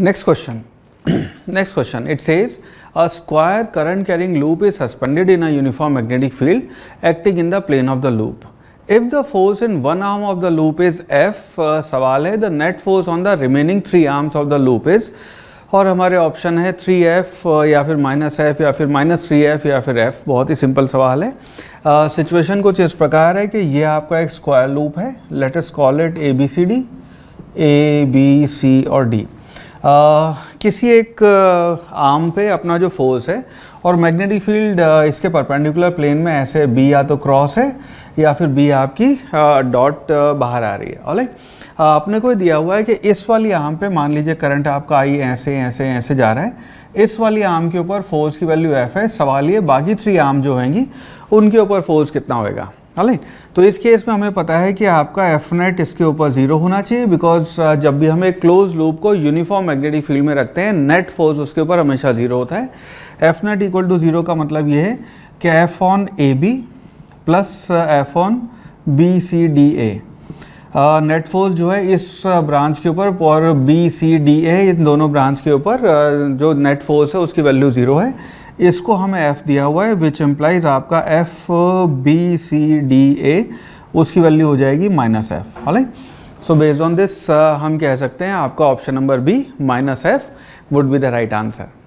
next question next question it says a square current carrying loop is suspended in a uniform magnetic field acting in the plane of the loop if the force in one arm of the loop is F सवाल है the net force on the remaining three arms of the loop is और हमारे option है three F uh, या फिर minus F या फिर minus three F या फिर एफ बहुत ही सिंपल सवाल है सिचुएशन uh, कुछ इस प्रकार है कि ये आपका एक स्क्वायर लूप है let's call it A B C D A B C और डी किसी एक आर्म पे अपना जो फोर्स है और मैग्नेटिक फील्ड इसके परपेंडिकुलर प्लेन में ऐसे बी या तो क्रॉस है या फिर बी आपकी डॉट बाहर आ रही है और आपने को दिया हुआ है कि इस वाली आर्म पे मान लीजिए करंट आपका आई ऐसे ऐसे ऐसे जा रहा है इस वाली आर्म के ऊपर फोर्स की वैल्यू एफ है सवाल ये बाकी थ्री आर्म जो होंगी उनके ऊपर फोर्स कितना होएगा राइट हाँ तो इस केस में हमें पता है कि आपका एफ नेट इसके ऊपर जीरो होना चाहिए बिकॉज uh, जब भी हम एक क्लोज लूप को यूनिफॉर्म मैग्नेटिक फील्ड में रखते हैं नेट फोर्स उसके ऊपर हमेशा जीरो होता है F net equal to zero का मतलब ये है कि F on A B plus F on B C D A net force जो है इस ब्रांच uh, के ऊपर और बी सी डी ए इन दोनों ब्रांच के ऊपर uh, जो नेट फोर्स है उसकी वैल्यू ज़ीरो है इसको हमें एफ़ दिया हुआ है विच एम्प्लाइज आपका F B C D A उसकी वैल्यू हो जाएगी माइनस एफ हालांकि सो बेस्ड ऑन दिस हम कह सकते हैं आपका option number B minus F would be the right answer